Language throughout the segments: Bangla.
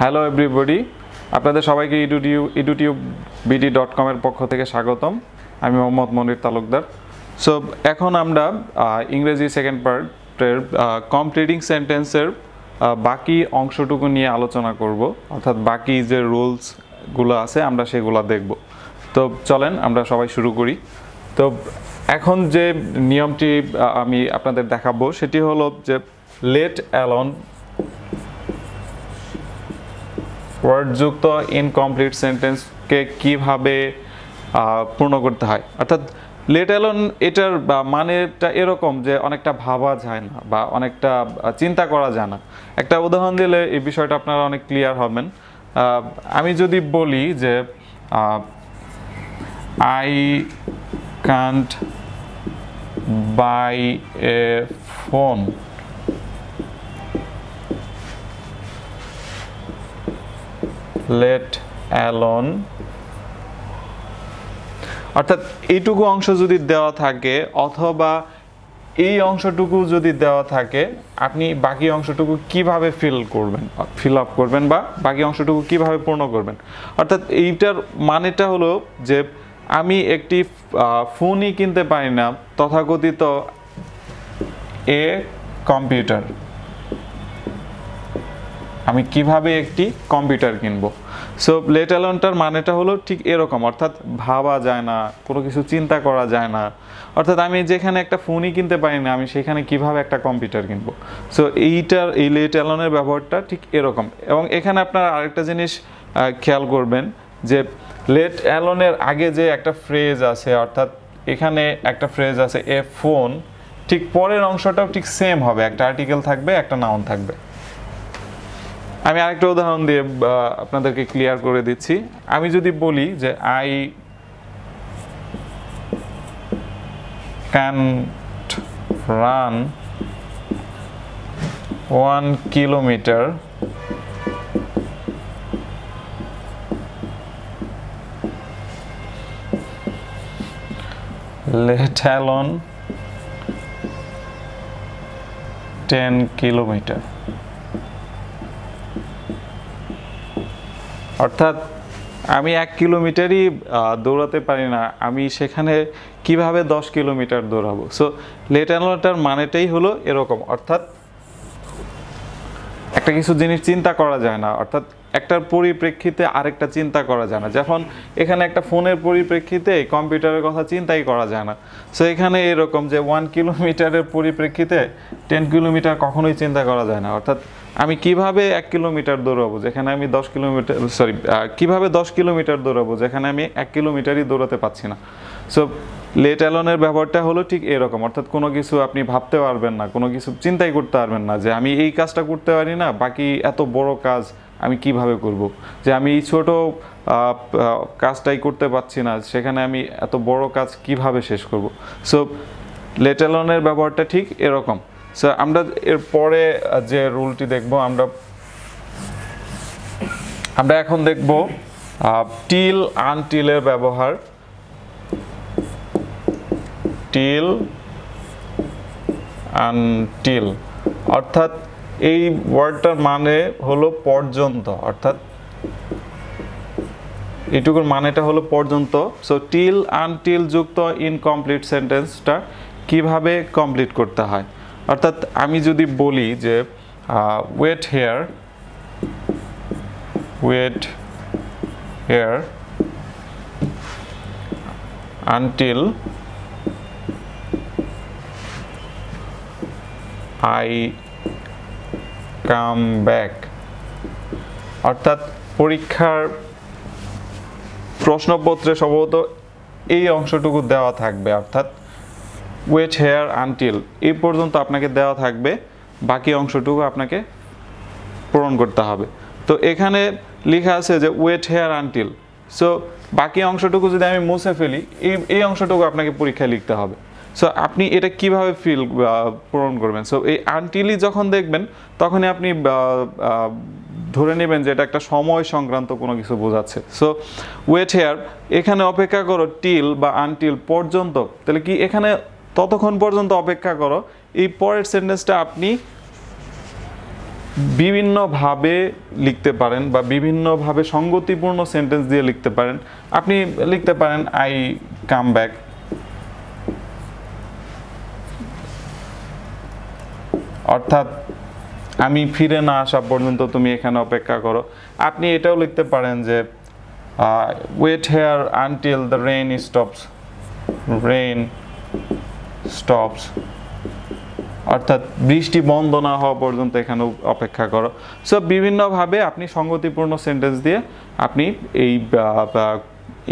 হ্যালো এভরিবডি আপনাদের সবাইকে ইডুটিউ ইডুটিউব বিডি ডট কমের পক্ষ থেকে স্বাগতম আমি মোহাম্মদ মনির তালুকদার সো এখন আমরা ইংরেজি সেকেন্ড পার্টের কমপ্লিটিং সেন্টেন্সের বাকি অংশটুকু নিয়ে আলোচনা করব অর্থাৎ বাকি যে রুলসগুলো আছে আমরা সেগুলো দেখব তো চলেন আমরা সবাই শুরু করি তো এখন যে নিয়মটি আমি আপনাদের দেখাবো সেটি হলো যে লেট অ্যালন ওয়ার্ডযুক্ত ইনকমপ্লিট সেন্টেন্সকে কিভাবে পূর্ণ করতে হয় অর্থাৎ লেট এলন এটার মানেটা এরকম যে অনেকটা ভাবা যায় না বা অনেকটা চিন্তা করা যায় না একটা উদাহরণ দিলে এই বিষয়টা আপনারা অনেক ক্লিয়ার হবেন আমি যদি বলি যে I can't buy a phone let alone অর্থাৎ এইটুকু অংশ যদি দেওয়া থাকে অথবা এই অংশটুকু যদি দেওয়া থাকে আপনি বাকি অংশটুকু কিভাবে ফিল করবেন ফিল আপ করবেন বা বাকি অংশটুকু কিভাবে পূর্ণ করবেন অর্থাৎ এইটার মানেটা হলো যে আমি একটি ফোনই কিনতে পারি না তথাকথিত এ কম্পিউটার আমি কিভাবে একটি কম্পিউটার কিনবো সো লেট অ্যালোনটার মানেটা হলো ঠিক এরকম অর্থাৎ ভাবা যায় না কোনো কিছু চিন্তা করা যায় না অর্থাৎ আমি যেখানে একটা ফোনই কিনতে পারি না আমি সেখানে কিভাবে একটা কম্পিউটার কিনবো সো এইটার এই লেট অ্যালোনের ব্যবহারটা ঠিক এরকম এবং এখানে আপনার আরেকটা জিনিস খেয়াল করবেন যে লেট অ্যালোনের আগে যে একটা ফ্রেজ আছে অর্থাৎ এখানে একটা ফ্রেজ আছে এ ফোন ঠিক পরের অংশটাও ঠিক সেম হবে একটা আর্টিকেল থাকবে একটা নাউন থাকবে আমি আরেকটা উদাহরণ দিয়ে আপনাদেরকে ক্লিয়ার করে দিচ্ছি আমি যদি বলি যে I can run one kilometre let ten kilometre অর্থাৎ আমি এক কিলোমিটারই দৌড়াতে পারি না আমি সেখানে কিভাবে দশ কিলোমিটার দৌড়াবো সো লেট অ্যালার্টার মানেটাই হলো এরকম অর্থাৎ একটা কিছু জিনিস চিন্তা করা যায় না অর্থাৎ একটার পরিপ্রেক্ষিতে আরেকটা চিন্তা করা যায় না যখন এখানে একটা ফোনের পরিপ্রেক্ষিতে কম্পিউটারের কথা চিন্তাই করা যায় না সো এখানে এরকম যে ওয়ান কিলোমিটারের পরিপ্রেক্ষিতে টেন কিলোমিটার কখনোই চিন্তা করা যায় না অর্থাৎ আমি কিভাবে এক কিলোমিটার দৌড়াবো যেখানে আমি দশ কিলোমিটার সরি কিভাবে দশ কিলোমিটার দৌড়াবো যেখানে আমি এক কিলোমিটারই দৌড়াতে পারছি না সো লেট অ্যালনের ব্যবহারটা হলো ঠিক এরকম অর্থাৎ কোনো কিছু আপনি ভাবতে পারবেন না কোনো কিছু চিন্তাই করতে পারবেন না যে আমি এই কাজটা করতে পারি না বাকি এত বড় কাজ আমি কিভাবে করব। যে আমি এই ছোটো কাজটাই করতে পারছি না সেখানে আমি এত বড় কাজ কিভাবে শেষ করব। সো লেট অ্যালনের ব্যবহারটা ঠিক এরকম স্যার আমরা এরপরে যে রুলটি দেখব আমরা আমরা এখন দেখব টিল আনটিলের ব্যবহার টিল আনটিল অর্থাৎ এই ওয়ার্ডটার মানে হলো পর্যন্ত অর্থাৎ এটুকুর মানেটা হলো পর্যন্ত সো টিল আনটিল যুক্ত ইনকমপ্লিট সেন্টেন্সটা কিভাবে কমপ্লিট করতে হয় অর্থাৎ আমি যদি বলি যে wait here wait here until I come back অর্থাৎ পরীক্ষার প্রশ্নপত্রে সম্ভবত এই অংশটুকু দেওয়া থাকবে অর্থাৎ ওয়েট হেয়ার আনটিল এই পর্যন্ত আপনাকে দেওয়া থাকবে বাকি অংশটুকু আপনাকে পূরণ করতে হবে তো এখানে লেখা আছে যে ওয়েট হেয়ার আনটিল সো বাকি অংশটুকু যদি আমি মুছে ফেলি এই এই অংশটুকু আপনাকে পরীক্ষায় লিখতে হবে সো আপনি এটা কিভাবে ফিল পূরণ করবেন সো এই আনটিলই যখন দেখবেন তখনই আপনি ধরে নেবেন যে এটা একটা সময় সংক্রান্ত কোনো কিছু বোঝাচ্ছে সো ওয়েট হেয়ার এখানে অপেক্ষা করো টিল বা আনটিল পর্যন্ত তাহলে কি এখানে ততক্ষণ পর্যন্ত অপেক্ষা করো এই পরের সেন্টেন্সটা আপনি বিভিন্নভাবে লিখতে পারেন বা বিভিন্নভাবে সঙ্গতিপূর্ণ সেন্টেন্স দিয়ে লিখতে পারেন আপনি লিখতে পারেন আই কাম ব্যাক অর্থাৎ আমি ফিরে না আসা পর্যন্ত তুমি এখানে অপেক্ষা করো আপনি এটাও লিখতে পারেন যে wait here until the rain stops rain stops অর্থাৎ বৃষ্টি বন্ধ না হওয়া পর্যন্ত এখানে অপেক্ষা করো সো বিভিন্নভাবে আপনি সঙ্গতিপূর্ণ সেন্টেন্স দিয়ে আপনি এই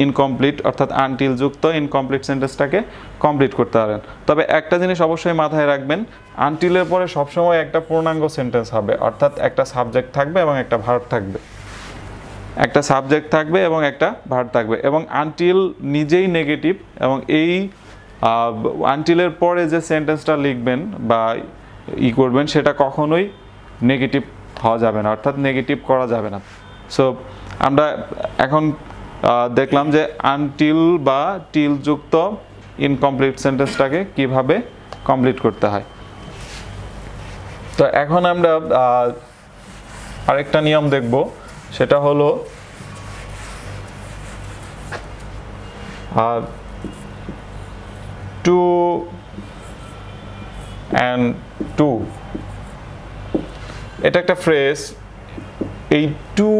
ইনকমপ্লিট অর্থাৎ আনটিল যুক্ত ইনকমপ্লিট সেন্টেন্সটাকে কমপ্লিট করতে পারেন তবে একটা জিনিস অবশ্যই মাথায় রাখবেন আনটিলের পরে সবসময় একটা পূর্ণাঙ্গ সেন্টেন্স হবে অর্থাৎ একটা সাবজেক্ট থাকবে এবং একটা ভার্ব থাকবে একটা সাবজেক্ট থাকবে এবং একটা ভার্ব থাকবে এবং আনটিল নিজেই নেগেটিভ এবং এই আনটিলের পরে যে সেন্টেন্সটা লিখবেন বা ই করবেন সেটা কখনোই নেগেটিভ হওয়া যাবে না অর্থাৎ নেগেটিভ করা যাবে না সো আমরা এখন দেখলাম যে আনটিল বা টিল যুক্ত ইনকমপ্লিট সেন্টেন্সটাকে কিভাবে কমপ্লিট করতে হয় তো এখন আমরা আরেকটা নিয়ম দেখব সেটা হলো 2 and 2 এটা একটা ফ্রেজ এই টু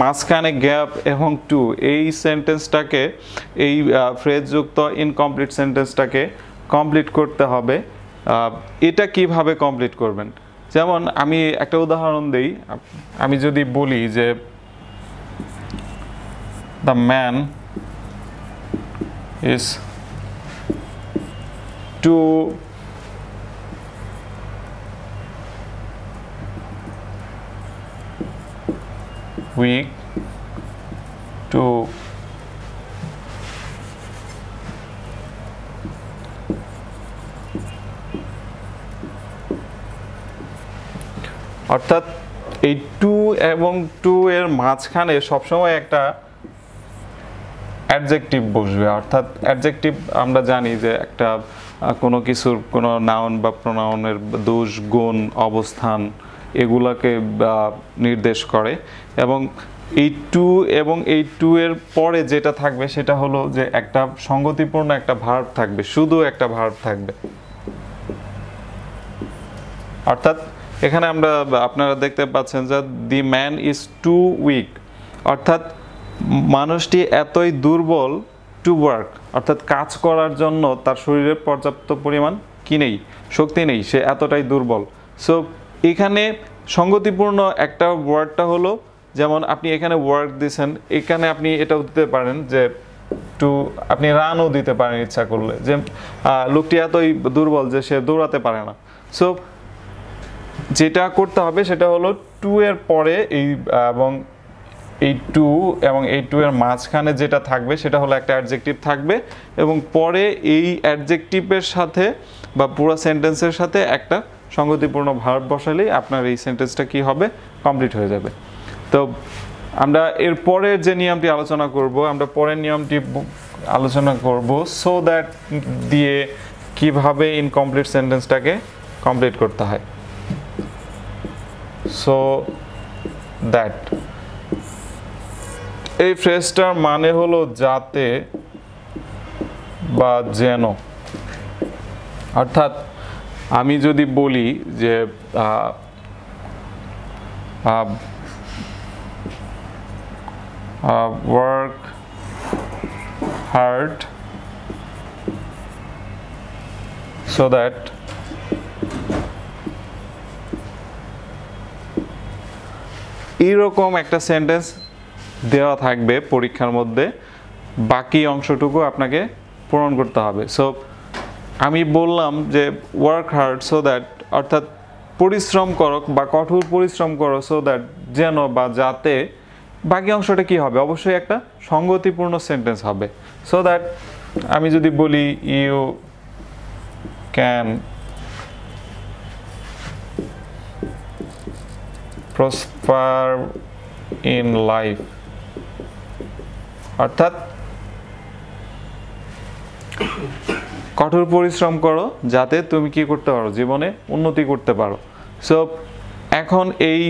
মাঝখানে গ্যাপ এবং টু এই সেন্টেন্সটাকে এই ফ্রেজযুক্ত ইনকমপ্লিট সেন্টেন্সটাকে কমপ্লিট করতে হবে এটা কিভাবে কমপ্লিট করবেন যেমন আমি একটা উদাহরণ দিই আমি যদি বলি যে the man is to weak to অর্থাৎ এই টু এবং টু এর মাঝখানে সবসময় একটা অ্যাডজেক্টিভ বসবে অর্থাৎ অ্যাডজেক্টিভ আমরা জানি যে একটা কোনো কিছুর কোনো নাউন বা প্রোনাউনের দোষ গুণ অবস্থান এগুলাকে নির্দেশ করে এবং এই টু এবং এই টু এর পরে যেটা থাকবে সেটা হলো যে একটা সঙ্গতিপূর্ণ একটা ভার্ব থাকবে শুধু একটা ভার্ব থাকবে অর্থাৎ এখানে আমরা আপনারা দেখতে পাচ্ছেন যে the man is too weak অর্থাৎ মানুষটি এতই দুর্বল টু ওয়ার্ক অর্থাৎ কাজ করার জন্য তার শরীরে পর্যাপ্ত পরিমাণ কি নেই শক্তি নেই সে এতটাই দুর্বল সো এখানে সঙ্গতিপূর্ণ একটা ওয়ার্ডটা হলো যেমন আপনি এখানে ওয়ার্ক দিয়েছেন এখানে আপনি এটাও দিতে পারেন যে টু আপনি রানও দিতে পারেন ইচ্ছা করলে যে লোকটি এতই দুর্বল যে সে দৌড়াতে পারে না সো যেটা করতে হবে সেটা হলো টু এর পরে এই এবং এই টু এবং এই টু এর মাঝখানে যেটা থাকবে সেটা হলো একটা অ্যাডজেক্টিভ থাকবে এবং পরে এই অ্যাডজেক্টিভের সাথে বা পুরো সেন্টেন্সের সাথে একটা সঙ্গতিপূর্ণ ভার্ব বসালেই আপনার এই সেন্টেন্সটা কি হবে কমপ্লিট হয়ে যাবে তো আমরা এর পরের যে নিয়মটি আলোচনা করব আমরা পরের নিয়মটি আলোচনা করব সো দ্যাট দিয়ে কিভাবে ইনকমপ্লিট সেন্টেন্সটাকে কমপ্লিট করতে হয় সো দ্যাট এই ফ্রেজটার মানে হলো যাতে বা যেন অর্থাৎ আমি যদি বলি যে ওয়ার্ক হার্ড সো দ্যাট এরকম একটা সেন্টেন্স দেওয়া থাকবে পরীক্ষার মধ্যে বাকি অংশটুকু আপনাকে পূরণ করতে হবে সো আমি বললাম যে ওয়ার্ক হার্ড সো দ্যাট অর্থাৎ পরিশ্রম করো বা কঠোর পরিশ্রম করো সো দ্যাট যেন বা যাতে বাকি অংশটা কি হবে অবশ্যই একটা সঙ্গতিপূর্ণ সেন্টেন্স হবে সো দ্যাট আমি যদি বলি you can prosper in life অর্থাৎ কঠোর পরিশ্রম করো যাতে তুমি কি করতে পারো জীবনে উন্নতি করতে পারো সো এখন এই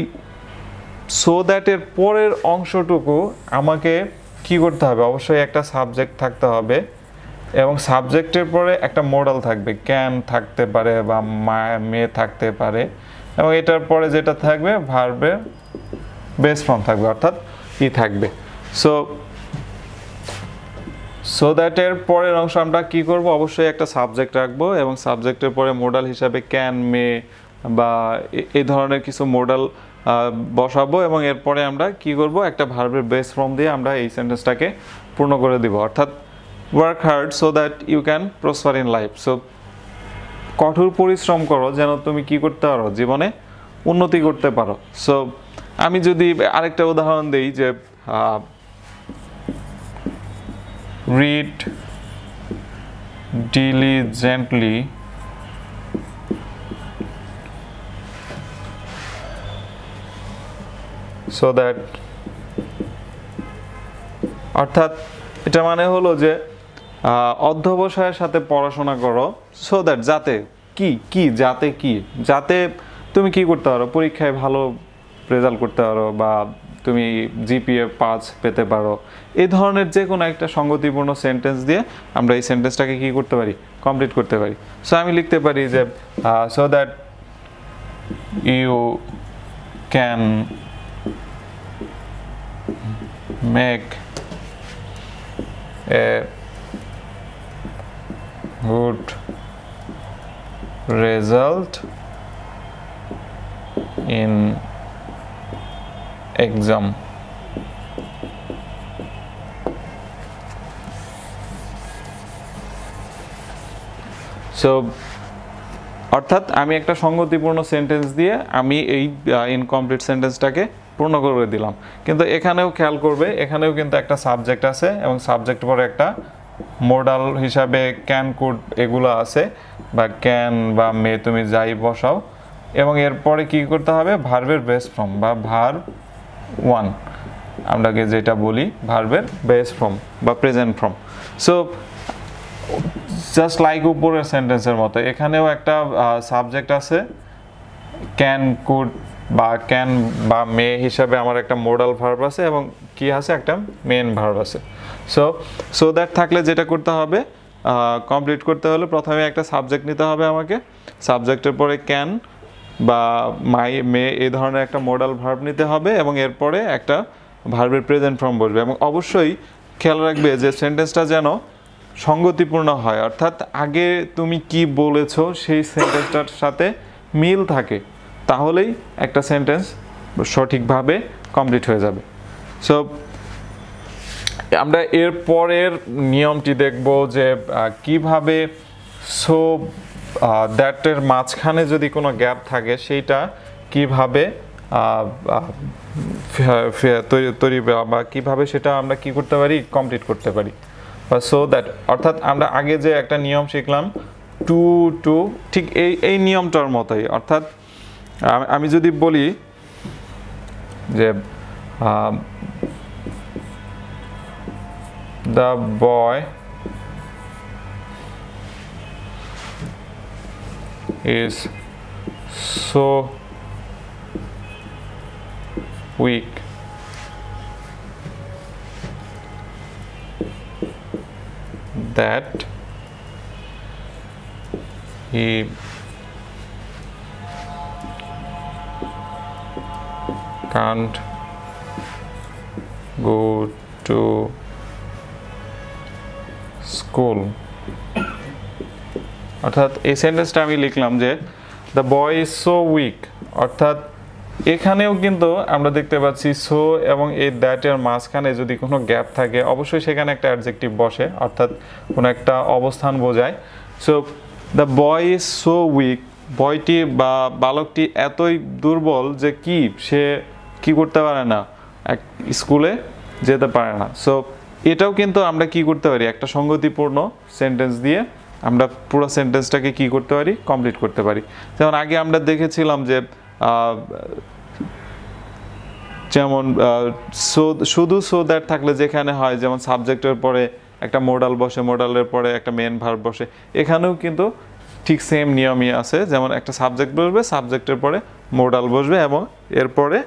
সো দ্যাটের পরের অংশটুকু আমাকে কি করতে হবে অবশ্যই একটা সাবজেক্ট থাকতে হবে এবং সাবজেক্টের পরে একটা মডেল থাকবে ক্যান থাকতে পারে বা মেয়ে থাকতে পারে এবং এটার পরে যেটা থাকবে ভার্বের বেস ফর্ম থাকবে অর্থাৎ ই থাকবে সো সো দ্যাট এর পরের অংশ আমরা কি করব অবশ্যই একটা সাবজেক্ট রাখবো এবং সাবজেক্টের পরে মোডাল হিসাবে ক্যান মে বা এই ধরনের কিছু মোডাল বসাবো এবং এরপরে আমরা কি করব একটা ভার্বের বেস ফর্ম দিয়ে আমরা এই সেন্টেন্সটাকে পূর্ণ করে দিব অর্থাৎ work hard so that you can prosper in life so কঠোর পরিশ্রম করো যেন তুমি কি করতে পারো জীবনে উন্নতি করতে পারো সো আমি যদি আরেকটা উদাহরণ দিই যে read diligently সো দ্যাট অর্থাৎ এটা মানে হলো যে অধ্যবসায়ের সাথে পড়াশোনা করো সো দ্যাট যাতে কি কি যাতে কি যাতে তুমি কি করতে পারো পরীক্ষায় ভালো রেজাল্ট করতে পারো বা তুমি জিপিএ পাঁচ পেতে পারো এই ধরনের যে কোনো একটা সঙ্গতিপূর্ণ সেন্টেন্স দিয়ে আমরা এই সেন্টেন্সটাকে কী করতে পারি কমপ্লিট করতে পারি সো আমি লিখতে পারি যে so that you can make a good result in exam so অর্থাৎ আমি একটা সঙ্গতিপূর্ণ সেন্টেন্স দিয়ে আমি এই ইনকমপ্লিট সেন্টেন্সটাকে পূর্ণ করে দিলাম কিন্তু এখানেও খেয়াল করবে এখানেও কিন্তু একটা সাবজেক্ট আছে এবং সাবজেক্ট পরে একটা মোডাল হিসাবে ক্যান কুড এগুলো আছে বা ক্যান বা মে তুমি যাই বসাও এবং এরপরে কি করতে হবে ভার্ভের বেস্ট ফর্ম বা ভার্ভ ওয়ান আমরাকে যেটা বলি ভার্বের বেস ফ্রম বা present form so just like উপরের সেন্টেন্সের মতো এখানেও একটা সাবজেক্ট আছে ক্যান কুড বা ক্যান বা মে হিসাবে আমার একটা মোডাল ভার্ব আছে এবং কি আছে একটা মেন ভার্ব আছে সো সো দ্যাট থাকলে যেটা করতে হবে কমপ্লিট করতে হলে প্রথমে একটা সাবজেক্ট নিতে হবে আমাকে সাবজেক্টের পরে ক্যান বা মাই মেয়ে এই ধরনের একটা মডাল ভার্ব নিতে হবে এবং এরপরে একটা ভার্বের প্রেজেন্ট ফর্ম বসবে এবং অবশ্যই খেয়াল রাখবে যে সেন্টেন্সটা যেন সঙ্গতিপূর্ণ হয় অর্থাৎ আগে তুমি কি বলেছ সেই সেন্টেন্সটার সাথে মিল থাকে তাহলেই একটা সেন্টেন্স সঠিকভাবে কমপ্লিট হয়ে যাবে সো আমরা এর পরের নিয়মটি দেখব যে কিভাবে সো দ্যাটের মাঝখানে যদি কোনো গ্যাপ থাকে সেইটা কিভাবে তৈরি বা কীভাবে সেটা আমরা কি করতে পারি কমপ্লিট করতে পারি সো দ্যাট অর্থাৎ আমরা আগে যে একটা নিয়ম শিখলাম টু টু ঠিক এই এই নিয়মটার মতোই অর্থাৎ আমি যদি বলি যে the boy is so weak that he can't go to school অর্থাৎ এই সেন্টেন্সটা আমি লিখলাম যে the boy is so weak অর্থাৎ এখানেও কিন্তু আমরা দেখতে পাচ্ছি সো এবং এই দ্যাটের মাঝখানে যদি কোনো গ্যাপ থাকে অবশ্যই সেখানে একটা অ্যাডজেক্টিভ বসে অর্থাৎ কোনো একটা অবস্থান বোঝায় so the boy is so weak বয়টি বা বালকটি এতই দুর্বল যে কি সে কি করতে পারে না এক স্কুলে যেতে পারে না সো এটাও কিন্তু আমরা কি করতে পারি একটা সঙ্গতিপূর্ণ সেন্টেন্স দিয়ে আমরা পুরো সেন্টেন্সটাকে কি করতে পারি কমপ্লিট করতে পারি যেমন আগে আমরা দেখেছিলাম যে যেমন শুধু সো দ্যাট থাকলে যেখানে হয় যেমন সাবজেক্টের পরে একটা মোডাল বসে মোডালের পরে একটা মেন ভার বসে এখানেও কিন্তু ঠিক সেম নিয়মই আছে যেমন একটা সাবজেক্ট বসবে সাবজেক্টের পরে মোডাল বসবে এবং এরপরে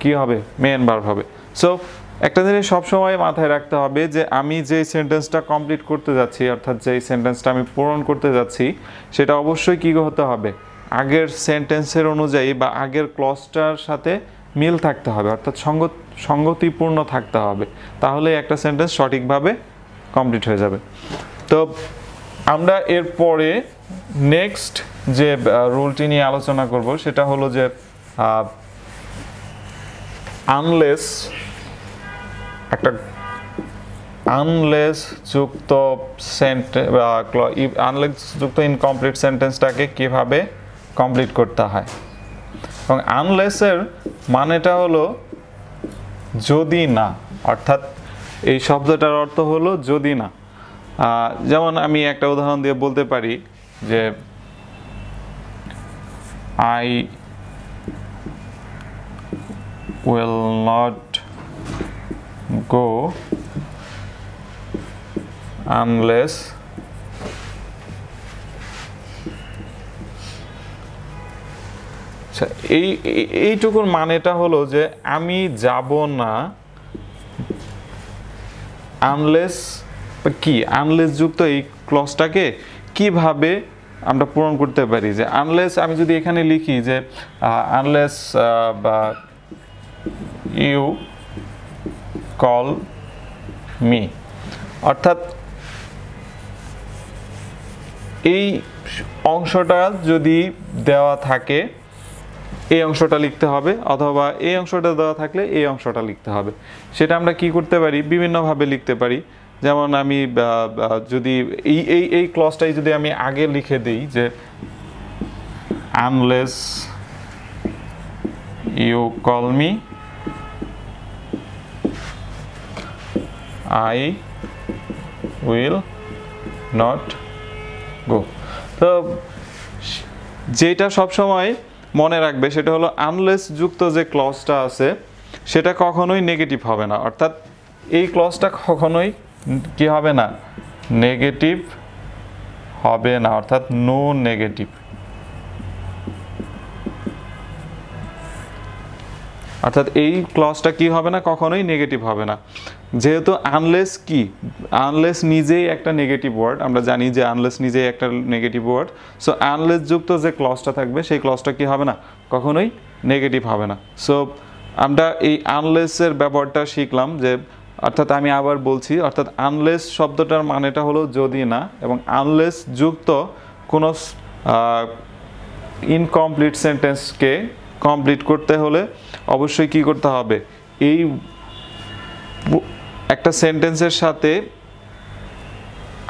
কি হবে মেন ভার হবে সো একটা জিনিস সবসময় মাথায় রাখতে হবে যে আমি যে সেন্টেন্সটা কমপ্লিট করতে যাচ্ছি অর্থাৎ যেই সেন্টেন্সটা আমি পূরণ করতে যাচ্ছি সেটা অবশ্যই কী হতে হবে আগের সেন্টেন্সের অনুযায়ী বা আগের ক্লসটার সাথে মিল থাকতে হবে অর্থাৎ সঙ্গত সঙ্গতিপূর্ণ থাকতে হবে তাহলে একটা সেন্টেন্স সঠিকভাবে কমপ্লিট হয়ে যাবে তো আমরা এরপরে নেক্সট যে রুলটি নিয়ে আলোচনা করব সেটা হলো যে আনলেস একটা আনলেস যুক্ত আনলেস যুক্ত ইনকমপ্লিট সেন্টেন্সটাকে কিভাবে কমপ্লিট করতে হয় এবং আনলেসের মানেটা হলো যদি না অর্থাৎ এই শব্দটার অর্থ হলো যদি না যেমন আমি একটা উদাহরণ দিয়ে বলতে পারি যে I will not go unless আচ্ছা, এই এইটুকুর মানেটা হলো যে আমি যাব না আনলেস কি আনলেস যুক্ত এই ক্লসটাকে কিভাবে আমরা পূরণ করতে পারি যে আনলেস আমি যদি এখানে লিখি যে আনলেস বা ইউ কল মি অর্থাৎ এই অংশটা যদি দেওয়া থাকে এই অংশটা লিখতে হবে অথবা এই অংশটা দেওয়া থাকলে এই অংশটা লিখতে হবে সেটা আমরা কি করতে পারি বিভিন্নভাবে লিখতে পারি যেমন আমি যদি এই এই এই ক্লসটাই যদি আমি আগে লিখে দিই যে unless you call me I will not go তো যেটা সব সময় মনে রাখবে সেটা হলো আনলেস যুক্ত যে ক্লজটা আছে সেটা কখনোই নেগেটিভ হবে না অর্থাৎ এই ক্লজটা কখনোই কি হবে না নেগেটিভ হবে না অর্থাৎ নো নেগেটিভ অর্থাৎ এই ক্লসটা কি হবে না কখনোই নেগেটিভ হবে না যেহেতু আনলেস কি আনলেস নিজেই একটা নেগেটিভ ওয়ার্ড আমরা জানি যে আনলেস নিজেই একটা নেগেটিভ ওয়ার্ড সো আনলেস যুক্ত যে ক্লজটা থাকবে সেই ক্লসটা কি হবে না কখনোই নেগেটিভ হবে না সো আমরা এই আনলেসের ব্যাপারটা শিখলাম যে অর্থাৎ আমি আবার বলছি অর্থাৎ আনলেস শব্দটার মানেটা হলো যদি না এবং আনলেস যুক্ত কোনো ইনকমপ্লিট সেন্টেন্সকে কমপ্লিট করতে হলে অবশ্যই কি করতে হবে এই একটা সেন্টেন্সের সাথে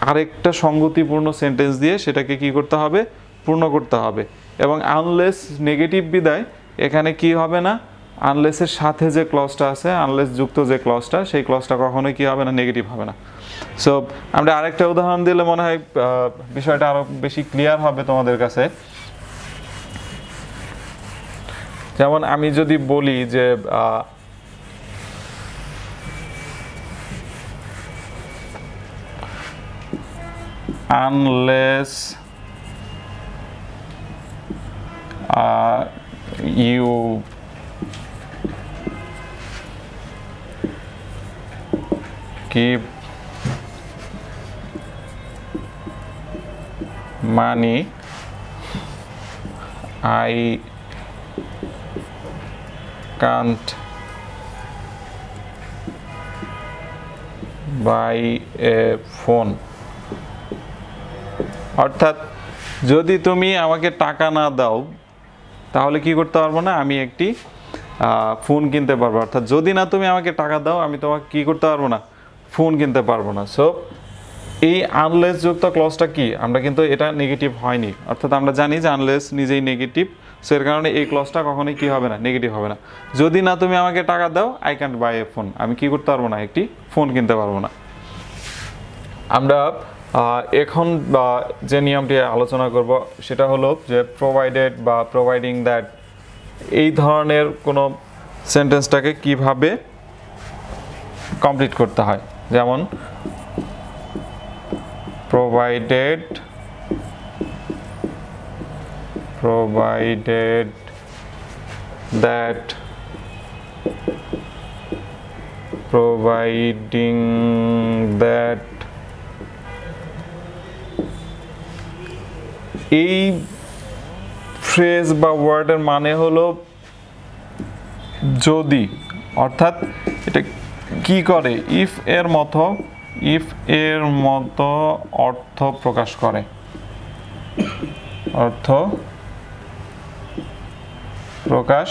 আরেকটা সঙ্গতিপূর্ণ সেন্টেন্স দিয়ে সেটাকে কি করতে হবে পূর্ণ করতে হবে এবং আনলেস নেগেটিভ বিদায় এখানে কি হবে না আনলেসের সাথে যে ক্লসটা আছে আনলেস যুক্ত যে ক্লসটা সেই ক্লসটা কখনোই কি হবে না নেগেটিভ হবে না সো আমরা আরেকটা উদাহরণ দিলে মনে হয় বিষয়টা আরও বেশি ক্লিয়ার হবে তোমাদের কাছে যেমন আমি যদি বলি যে unless you keep money I can't buy a phone অর্থাৎ যদি তুমি আমাকে টাকা না দাও তাহলে কি করতে পারবো না আমি একটি ফোন কিনতে পারবো অর্থাৎ যদি না তুমি আমাকে টাকা দাও আমি তোমাকে কি করতে পারবো না ফোন কিনতে পারবো না সো এই আনলেস যুক্ত ক্লসটা কি আমরা কিন্তু এটা নেগেটিভ হয়নি অর্থাৎ আমরা জানি যে আনলেস নিজেই নেগেটিভ সো এর কারণে এই ক্লসটা কখনোই কি হবে না নেগেটিভ হবে না যদি না তুমি আমাকে টাকা দাও I can't buy a phone আমি কি করতে পারবো না একটি ফোন কিনতে পারবো না আমরা এখন যে নিয়মটি আলোচনা করব সেটা হলো যে প্রোভাইডেড বা প্রোভাইডিং দ্যাট এই ধরনের কোনো সেন্টেন্সটাকে কিভাবে কমপ্লিট করতে হয় যেমন provided provided that providing that এই ফ্রেজ বা ওয়ার্ডের মানে হলো যদি অর্থাৎ এটা কি করে ইফ এর মতো ইফ এর মতো অর্থ প্রকাশ করে অর্থ প্রকাশ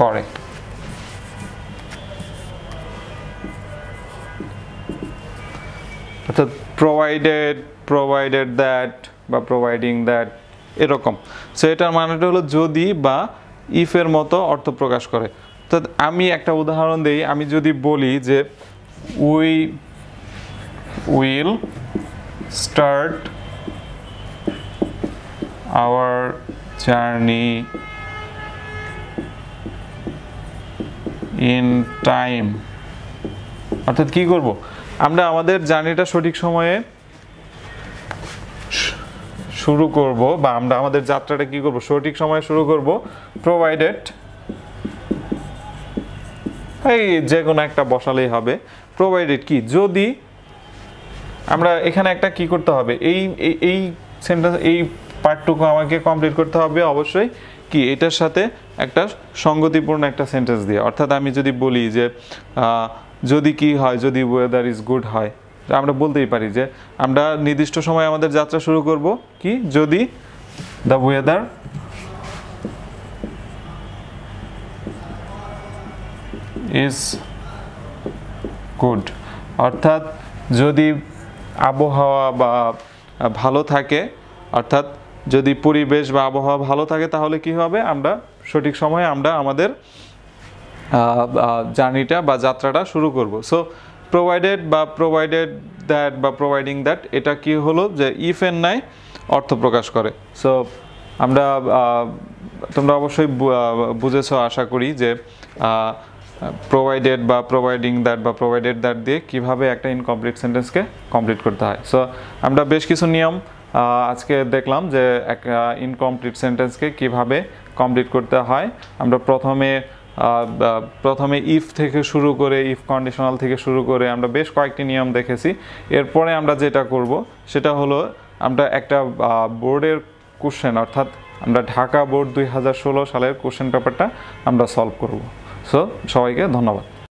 করে অর্থাৎ প্রোভাইডেড প্রোভাইডেড দ্যাট বা প্রোভাইডিং দ্যাট এরকম সো এটার মানেটা হলো যদি বা ইফের মতো অর্থ প্রকাশ করে তো আমি একটা উদাহরণ দিই আমি যদি বলি যে we will start our journey in time অর্থাৎ কি করব আমরা আমাদের জার্নিটা সঠিক সময়ে শুরু করব বা আমরা আমাদের যাত্রাটা কি করব সঠিক সময়ে শুরু করব প্রোভাইডেড এই যে কোনো একটা বসালেই হবে প্রোভাইডেড কি যদি আমরা এখানে একটা কি করতে হবে এই এই সেন্টেন্স এই পার্টটুকু আমাকে কমপ্লিট করতে হবে অবশ্যই কি এটার সাথে একটা সঙ্গতিপূর্ণ একটা সেন্টেন্স দিয়ে অর্থাৎ আমি যদি বলি যে যদি কি হয় যদি ওয়েদার ইজ গুড হয় আমরা বলতেই পারি যে আমরা নির্দিষ্ট সময় আমাদের যাত্রা শুরু করব কি যদি দ্য ওয়েদার ইজ গুড অর্থাৎ যদি আবহাওয়া বা ভালো থাকে অর্থাৎ যদি পরিবেশ বা আবহাওয়া ভালো থাকে তাহলে কি হবে আমরা সঠিক সময়ে আমরা আমাদের জার্নিটা বা যাত্রাটা শুরু করব সো প্রোভাইডেড বা প্রোভাইডেড দ্যাট বা প্রোভাইডিং দ্যাট এটা কি হলো যে ইফ এন নাই অর্থ প্রকাশ করে সো আমরা তোমরা অবশ্যই বুঝেছো আশা করি যে প্রোভাইডেড বা প্রোভাইডিং দ্যাট বা প্রোভাইডেড দ্যাট দিয়ে কিভাবে একটা ইনকমপ্লিট সেন্টেন্সকে কমপ্লিট করতে হয় সো আমরা বেশ কিছু নিয়ম আজকে দেখলাম যে এক ইনকমপ্লিট সেন্টেন্সকে কিভাবে কমপ্লিট করতে হয় আমরা প্রথমে প্রথমে ইফ থেকে শুরু করে ইফ কন্ডিশনাল থেকে শুরু করে আমরা বেশ কয়েকটি নিয়ম দেখেছি এরপরে আমরা যেটা করব সেটা হলো আমরা একটা বোর্ডের কোশ্চেন অর্থাৎ আমরা ঢাকা বোর্ড দুই সালের কোশ্চেন পেপারটা আমরা সলভ করব সো সবাইকে ধন্যবাদ